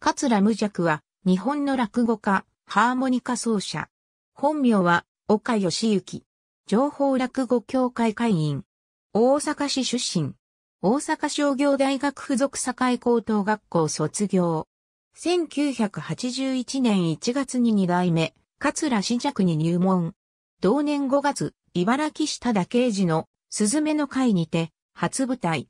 桂無弱は、日本の落語家、ハーモニカ奏者。本名は、岡義行。情報落語協会会員。大阪市出身。大阪商業大学附属堺高等学校卒業。1981年1月に2代目、桂新弱に入門。同年5月、茨城市田刑治の、すずめの会にて、初舞台。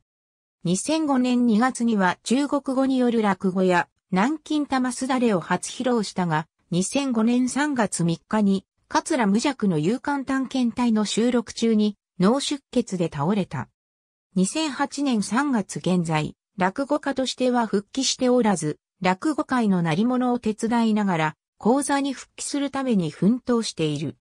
2005年2月には中国語による落語や南京玉すだれを初披露したが、2005年3月3日に、桂無弱の勇敢探検隊の収録中に脳出血で倒れた。2008年3月現在、落語家としては復帰しておらず、落語界の成り物を手伝いながら、講座に復帰するために奮闘している。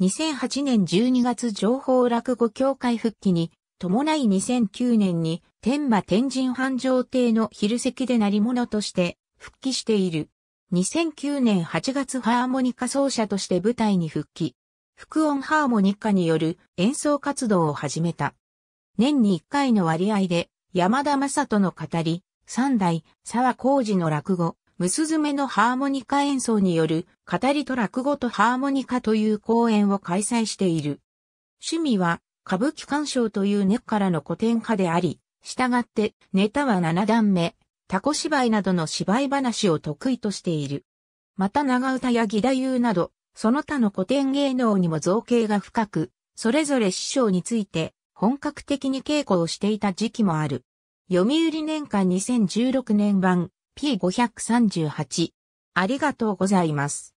2008年12月情報落語協会復帰に、伴い2009年に天馬天神繁盛亭の昼席で成り物として復帰している。2009年8月ハーモニカ奏者として舞台に復帰。副音ハーモニカによる演奏活動を始めた。年に1回の割合で、山田正人の語り、三代、沢浩二の落語、むすずめのハーモニカ演奏による語りと落語とハーモニカという公演を開催している。趣味は歌舞伎鑑賞という根っからの古典派であり、従ってネタは7段目、タコ芝居などの芝居話を得意としている。また長唄や義太夫など、その他の古典芸能にも造形が深く、それぞれ師匠について本格的に稽古をしていた時期もある。読売年間2016年版 P538。ありがとうございます。